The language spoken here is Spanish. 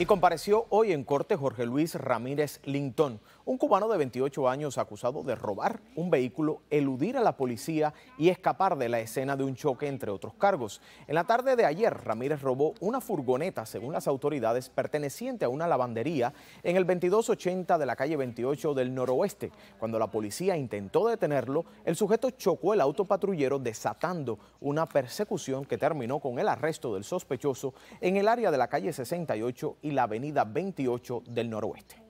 Y compareció hoy en corte Jorge Luis Ramírez Linton, un cubano de 28 años acusado de robar un vehículo, eludir a la policía y escapar de la escena de un choque, entre otros cargos. En la tarde de ayer, Ramírez robó una furgoneta, según las autoridades, perteneciente a una lavandería en el 2280 de la calle 28 del noroeste. Cuando la policía intentó detenerlo, el sujeto chocó el auto patrullero desatando una persecución que terminó con el arresto del sospechoso en el área de la calle 68 y y la avenida 28 del Noroeste.